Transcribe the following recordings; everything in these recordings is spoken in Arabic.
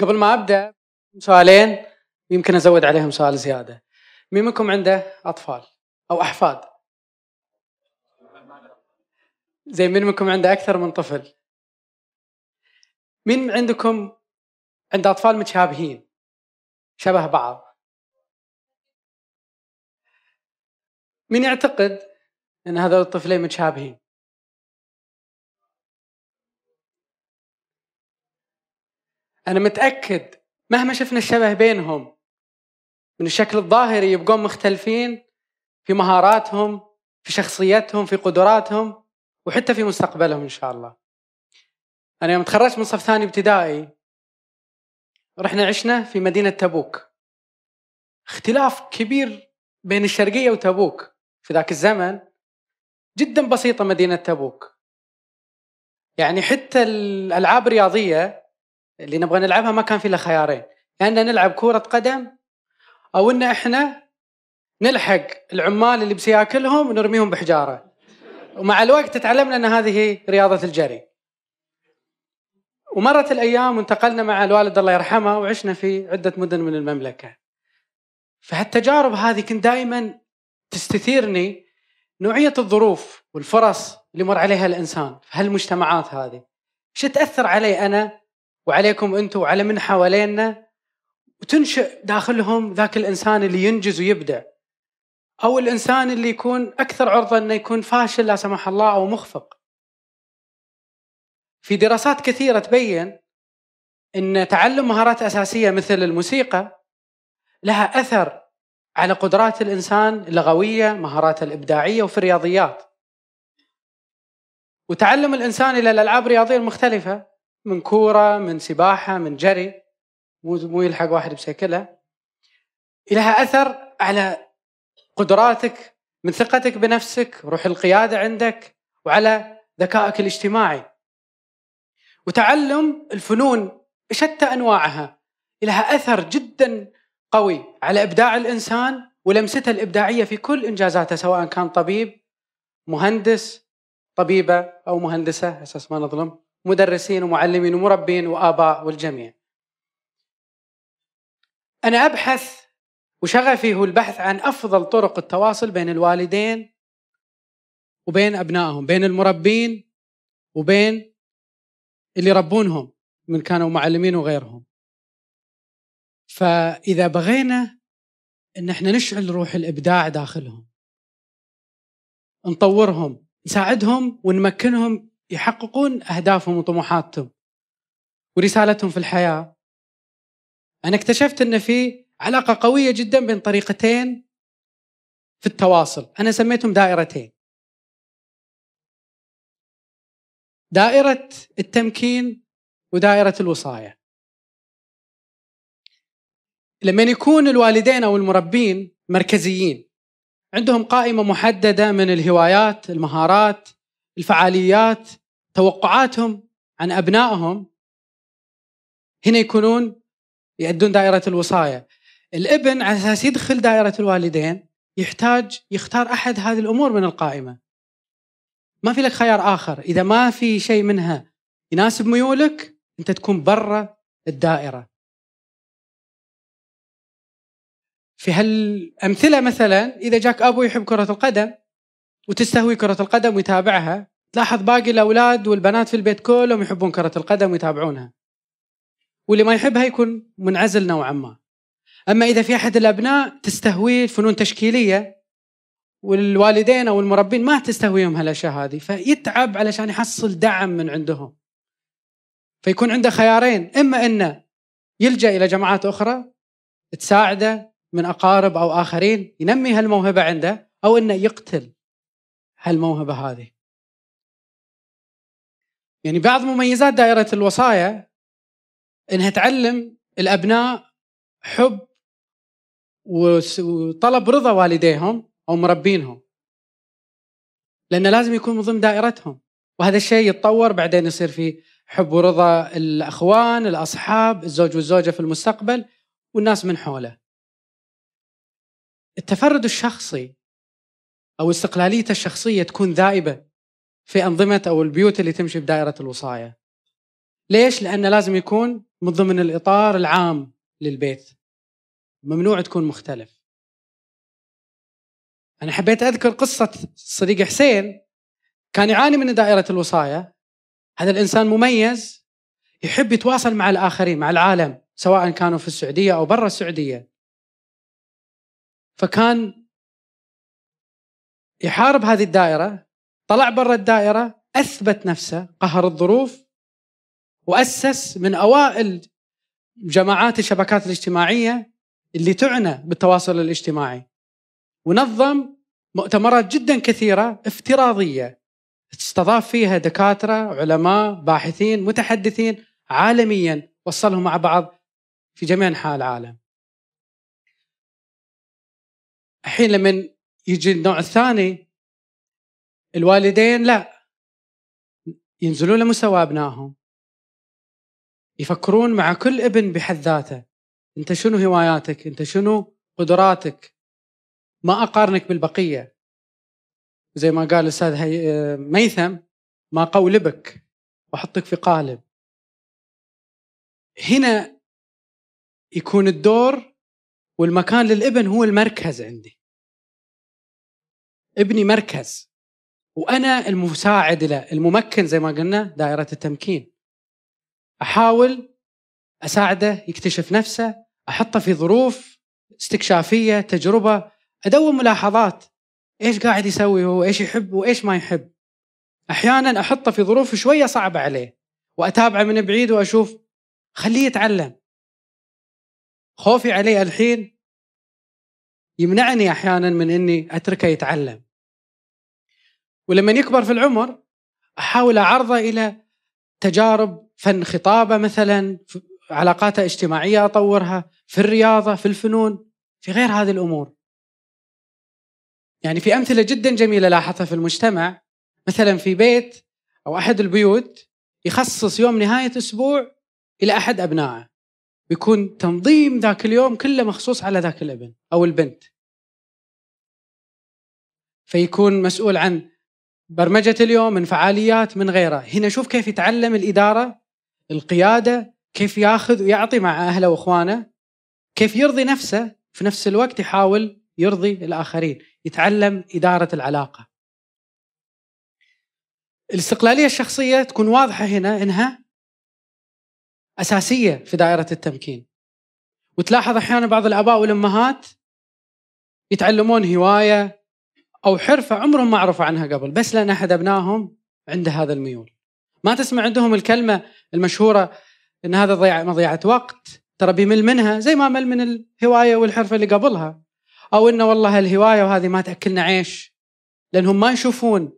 قبل ما ابدا سؤالين يمكن ازود عليهم سؤال زياده مين منكم عنده اطفال او احفاد زي مين منكم عنده اكثر من طفل مين عندكم عنده اطفال متشابهين شبه بعض مين يعتقد ان هذول الطفلين متشابهين أنا متأكد مهما شفنا الشبه بينهم من الشكل الظاهري يبقون مختلفين في مهاراتهم في شخصيتهم في قدراتهم وحتى في مستقبلهم إن شاء الله أنا يوم تخرجت من صف ثاني ابتدائي رحنا عشنا في مدينة تبوك اختلاف كبير بين الشرقية وتبوك في ذاك الزمن جدا بسيطة مدينة تبوك يعني حتى الألعاب الرياضية اللي نبغى نلعبها ما كان في الا خيارين يا يعني نلعب كرة قدم أو إن إحنا نلحق العمال اللي بسياكلهم ونرميهم بحجارة ومع الوقت تعلمنا أن هذه رياضة الجري ومرت الأيام وانتقلنا مع الوالد الله يرحمه وعشنا في عدة مدن من المملكة فهالتجارب هذه كنت دائما تستثيرني نوعية الظروف والفرص اللي مر عليها الإنسان في هالمجتمعات هذه شو تأثر علي أنا وعليكم انتم وعلى من حوالينا وتنشئ داخلهم ذاك الانسان اللي ينجز ويبدع او الانسان اللي يكون اكثر عرضه انه يكون فاشل لا سمح الله او مخفق في دراسات كثيره تبين ان تعلم مهارات اساسيه مثل الموسيقى لها اثر على قدرات الانسان اللغويه، مهاراته الابداعيه وفي الرياضيات. وتعلم الانسان الى الالعاب الرياضيه المختلفه من كورة من سباحة من جري مو مو يلحق واحد بسيكلها لها أثر على قدراتك من ثقتك بنفسك روح القيادة عندك وعلى ذكائك الاجتماعي وتعلم الفنون شتى أنواعها لها أثر جدا قوي على إبداع الإنسان ولمسته الإبداعية في كل إنجازاته سواء كان طبيب مهندس طبيبة أو مهندسة أساس ما نظلم مدرسين ومعلمين ومربين وآباء والجميع أنا أبحث وشغفي هو البحث عن أفضل طرق التواصل بين الوالدين وبين أبنائهم بين المربين وبين اللي يربونهم من كانوا معلمين وغيرهم فإذا بغينا أن احنا نشعل روح الإبداع داخلهم نطورهم نساعدهم ونمكنهم يحققون اهدافهم وطموحاتهم ورسالتهم في الحياه انا اكتشفت ان في علاقه قويه جدا بين طريقتين في التواصل انا سميتهم دائرتين دائره التمكين ودائره الوصايه لما يكون الوالدين او المربين مركزيين عندهم قائمه محدده من الهوايات المهارات الفعاليات توقعاتهم عن أبنائهم هنا يكونون يأدون دائرة الوصاية الابن على أساس يدخل دائرة الوالدين يحتاج يختار أحد هذه الأمور من القائمة ما في لك خيار آخر إذا ما في شيء منها يناسب ميولك أنت تكون برا الدائرة في هالأمثلة مثلا إذا جاك أبو يحب كرة القدم وتستهوي كرة القدم ويتابعها تلاحظ باقي الأولاد والبنات في البيت كلهم يحبون كرة القدم ويتابعونها واللي ما يحبها يكون منعزل نوعا ما أما إذا في أحد الأبناء تستهويه الفنون تشكيلية والوالدين أو المربين ما تستهويهم هالأشياء هذه فيتعب علشان يحصل دعم من عندهم فيكون عنده خيارين إما أنه يلجأ إلى جماعات أخرى تساعده من أقارب أو آخرين ينمي هالموهبة عنده أو أنه يقتل هالموهبه هذه يعني بعض مميزات دائره الوصايا انها تعلم الابناء حب وطلب رضا والديهم او مربينهم لانه لازم يكون من ضمن دائرتهم وهذا الشيء يتطور بعدين يصير في حب ورضا الاخوان الاصحاب الزوج والزوجه في المستقبل والناس من حوله التفرد الشخصي او استقلاليته الشخصيه تكون ذائبه في انظمه او البيوت اللي تمشي بدائره الوصايه. ليش؟ لانه لازم يكون من ضمن الاطار العام للبيت. ممنوع تكون مختلف. انا حبيت اذكر قصه الصديق حسين كان يعاني من دائره الوصايه. هذا الانسان مميز يحب يتواصل مع الاخرين مع العالم سواء كانوا في السعوديه او برا السعوديه. فكان يحارب هذه الدائره طلع برا الدائره اثبت نفسه قهر الظروف واسس من اوائل جماعات الشبكات الاجتماعيه اللي تعنى بالتواصل الاجتماعي ونظم مؤتمرات جدا كثيره افتراضيه استضاف فيها دكاتره علماء باحثين متحدثين عالميا وصلهم مع بعض في جميع انحاء العالم الحين لما يجي النوع الثاني الوالدين لا ينزلون لمستوى ابنائهم يفكرون مع كل ابن بحد ذاته انت شنو هواياتك انت شنو قدراتك ما اقارنك بالبقيه زي ما قال الاستاذ هي... ميثم ما قولبك واحطك في قالب هنا يكون الدور والمكان للابن هو المركز عندي ابني مركز وانا المساعد له الممكن زي ما قلنا دائره التمكين احاول اساعده يكتشف نفسه احطه في ظروف استكشافيه تجربه ادون ملاحظات ايش قاعد يسوي هو ايش يحب وايش ما يحب احيانا احطه في ظروف شويه صعبه عليه واتابعه من بعيد واشوف خليه يتعلم خوفي عليه الحين يمنعني احيانا من اني اتركه يتعلم ولما يكبر في العمر احاول اعرضه الى تجارب فن خطابه مثلا علاقاته اجتماعيه اطورها في الرياضه في الفنون في غير هذه الامور يعني في امثله جدا جميله لاحظتها في المجتمع مثلا في بيت او احد البيوت يخصص يوم نهايه اسبوع الى احد ابنائه ويكون تنظيم ذاك اليوم كله مخصوص على ذاك الابن او البنت فيكون مسؤول عن برمجة اليوم من فعاليات من غيرها هنا شوف كيف يتعلم الإدارة القيادة كيف ياخذ ويعطي مع أهله وإخوانه كيف يرضي نفسه في نفس الوقت يحاول يرضي الآخرين يتعلم إدارة العلاقة الاستقلالية الشخصية تكون واضحة هنا إنها أساسية في دائرة التمكين وتلاحظ أحيانا بعض الآباء والأمهات يتعلمون هواية او حرفه عمرهم ما عرفوا عنها قبل بس لان احد ابنائهم عنده هذا الميول ما تسمع عندهم الكلمه المشهوره ان هذا ضياع مضيعه وقت ترى بيمل منها زي ما مل من الهوايه والحرفه اللي قبلها او انه والله الهوايه وهذه ما تاكلنا عيش لانهم ما يشوفون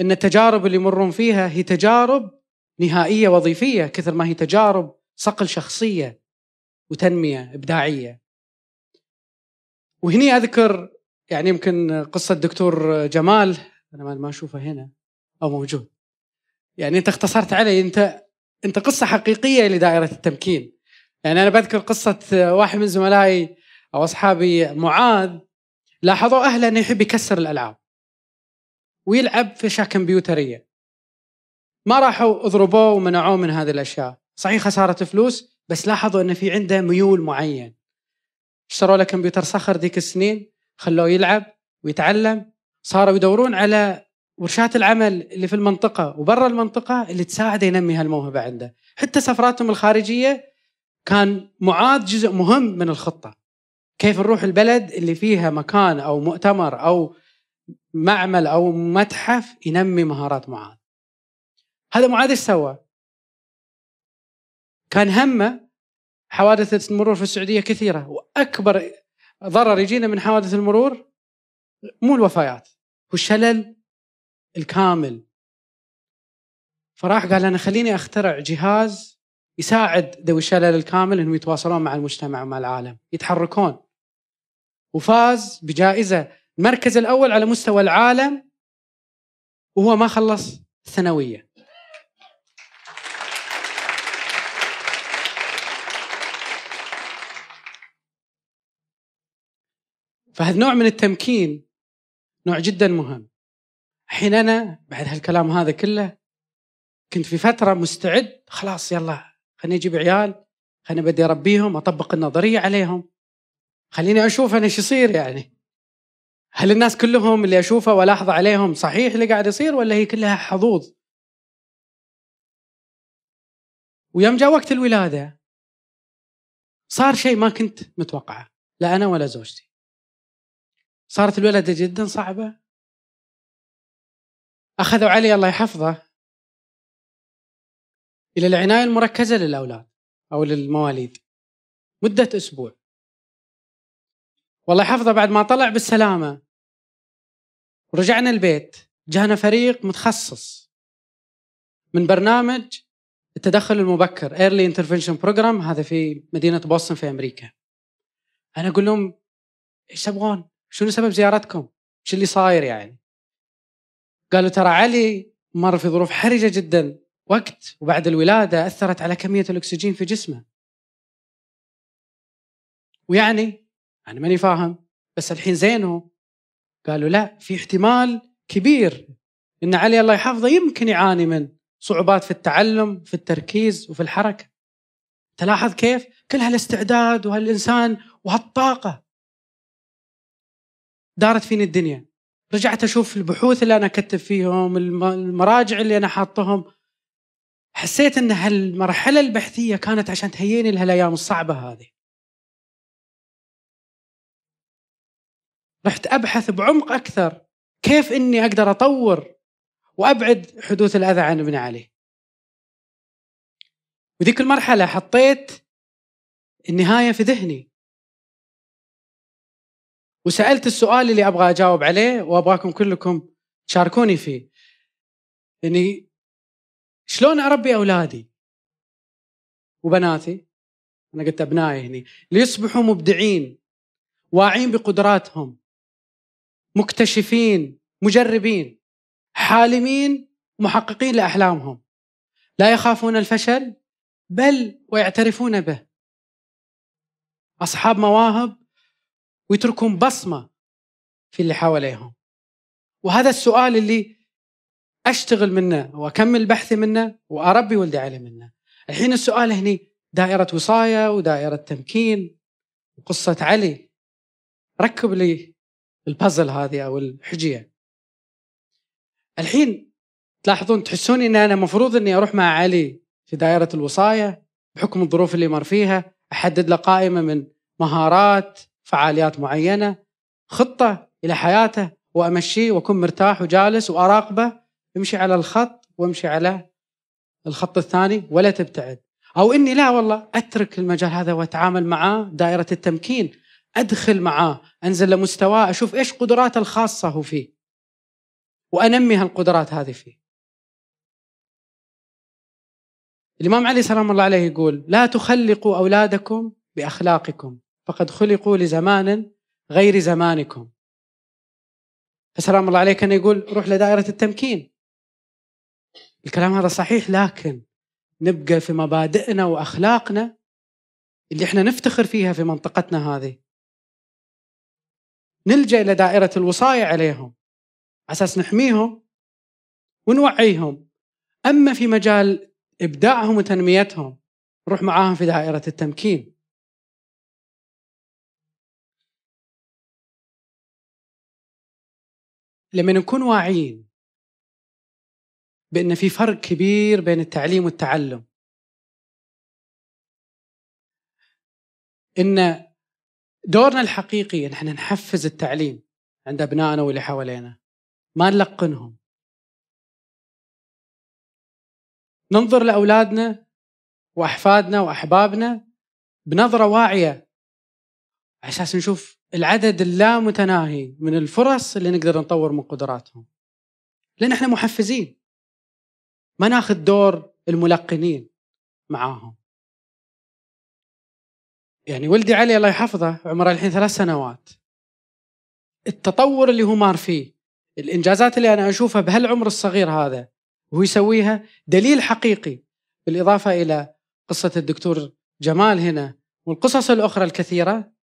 ان التجارب اللي يمرون فيها هي تجارب نهائيه وظيفيه كثر ما هي تجارب صقل شخصيه وتنميه ابداعيه وهني اذكر يعني يمكن قصه الدكتور جمال انا ما اشوفه هنا او موجود يعني انت اختصرت علي انت انت قصه حقيقيه لدائره التمكين يعني انا بذكر قصه واحد من زملائي او اصحابي معاذ لاحظوا اهله انه يحب يكسر الالعاب ويلعب في اشياء كمبيوتريه ما راحوا اضربوه ومنعوه من هذه الاشياء صحيح خساره فلوس بس لاحظوا انه في عنده ميول معين اشتروا له كمبيوتر صخر ذيك السنين خلوه يلعب ويتعلم صاروا يدورون على ورشات العمل اللي في المنطقة وبرا المنطقة اللي تساعده ينمي هالموهبة عنده حتى سفراتهم الخارجية كان معاد جزء مهم من الخطة كيف نروح البلد اللي فيها مكان أو مؤتمر أو معمل أو متحف ينمي مهارات معاد هذا معاد ايش سوى؟ كان همه حوادث المرور في السعودية كثيرة وأكبر ضرر يجينا من حوادث المرور مو الوفيات هو الشلل الكامل فراح قال انا خليني اخترع جهاز يساعد ذوي الشلل الكامل انهم يتواصلون مع المجتمع ومع العالم يتحركون وفاز بجائزه المركز الاول على مستوى العالم وهو ما خلص الثانويه فهذا نوع من التمكين نوع جدا مهم الحين انا بعد هالكلام هذا كله كنت في فتره مستعد خلاص يلا خليني اجيب عيال خليني بدي اربيهم اطبق النظريه عليهم خليني اشوف انا شو يصير يعني هل الناس كلهم اللي اشوفه والاحظ عليهم صحيح اللي قاعد يصير ولا هي كلها حظوظ ويوم جاء وقت الولاده صار شيء ما كنت متوقعه لا انا ولا زوجتي صارت الولده جدا صعبه اخذوا علي الله يحفظه الى العنايه المركزه للاولاد او للمواليد مده اسبوع والله يحفظه بعد ما طلع بالسلامه ورجعنا البيت جانا فريق متخصص من برنامج التدخل المبكر ايرلي انترفنشن بروجرام هذا في مدينه بوسطن في امريكا انا اقول لهم ايش تبغون؟ شنو سبب زيارتكم؟ شو اللي صاير يعني؟ قالوا ترى علي مر في ظروف حرجه جدا وقت وبعد الولاده اثرت على كميه الاكسجين في جسمه. ويعني انا ماني فاهم بس الحين زينه؟ قالوا لا في احتمال كبير ان علي الله يحفظه يمكن يعاني من صعوبات في التعلم في التركيز وفي الحركه تلاحظ كيف كل هالاستعداد وهالانسان وهالطاقه دارت فيني الدنيا رجعت اشوف البحوث اللي انا كتب فيهم المراجع اللي انا حاطهم حسيت ان هالمرحله البحثيه كانت عشان تهيئني لهالايام الصعبه هذه رحت ابحث بعمق اكثر كيف اني اقدر اطور وابعد حدوث الاذى عن ابن علي وذيك المرحله حطيت النهايه في ذهني وسالت السؤال اللي ابغى اجاوب عليه وابغاكم كلكم تشاركوني فيه اني يعني شلون اربي اولادي وبناتي انا قلت ابنائي هني ليصبحوا مبدعين واعين بقدراتهم مكتشفين مجربين حالمين محققين لاحلامهم لا يخافون الفشل بل ويعترفون به اصحاب مواهب ويتركون بصمة في اللي حواليهم وهذا السؤال اللي أشتغل منه وأكمل بحثي منه وأربي ولدي علي منه الحين السؤال هني دائرة وصاية ودائرة تمكين وقصة علي ركب لي البازل هذه أو الحجية الحين تلاحظون تحسون ان انا المفروض اني اروح مع علي في دائره الوصايه بحكم الظروف اللي مر فيها احدد له قائمه من مهارات فعاليات معينه خطه الى حياته وامشيه واكون مرتاح وجالس واراقبه امشي على الخط وامشي على الخط الثاني ولا تبتعد او اني لا والله اترك المجال هذا واتعامل معاه دائره التمكين ادخل معاه انزل لمستواه اشوف ايش قدراته الخاصه هو فيه وانمي هالقدرات هذه فيه الامام علي سلام الله عليه يقول لا تخلقوا اولادكم باخلاقكم فقد خلقوا لزمان غير زمانكم فسلام الله عليه كان يقول روح لدائرة التمكين الكلام هذا صحيح لكن نبقى في مبادئنا وأخلاقنا اللي احنا نفتخر فيها في منطقتنا هذه نلجأ إلى دائرة الوصاية عليهم على أساس نحميهم ونوعيهم أما في مجال إبداعهم وتنميتهم نروح معاهم في دائرة التمكين لما نكون واعيين بأن في فرق كبير بين التعليم والتعلم إن دورنا الحقيقي إن احنا نحفز التعليم عند أبنائنا واللي حوالينا ما نلقنهم ننظر لأولادنا وأحفادنا وأحبابنا بنظرة واعية على أساس نشوف العدد اللامتناهي من الفرص اللي نقدر نطور من قدراتهم لان احنا محفزين ما ناخذ دور الملقنين معاهم يعني ولدي علي الله يحفظه عمره الحين ثلاث سنوات التطور اللي هو مار فيه الانجازات اللي انا اشوفها بهالعمر الصغير هذا وهو يسويها دليل حقيقي بالاضافه الى قصه الدكتور جمال هنا والقصص الاخرى الكثيره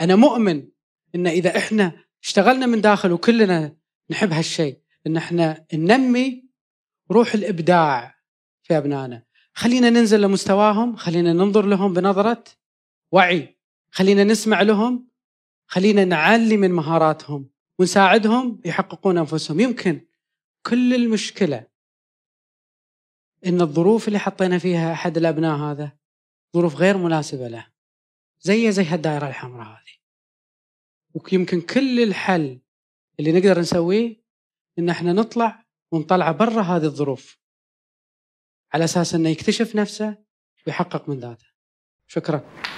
انا مؤمن ان اذا احنا اشتغلنا من داخل وكلنا نحب هالشيء ان احنا ننمي روح الابداع في ابنائنا خلينا ننزل لمستواهم خلينا ننظر لهم بنظره وعي خلينا نسمع لهم خلينا نعلي من مهاراتهم ونساعدهم يحققون انفسهم يمكن كل المشكله ان الظروف اللي حطينا فيها احد الابناء هذا ظروف غير مناسبه له زي زي هالدائره الحمراء هذه ويمكن كل الحل اللي نقدر نسويه ان احنا نطلع ونطلعه برا هذه الظروف على اساس انه يكتشف نفسه ويحقق من ذاته شكرا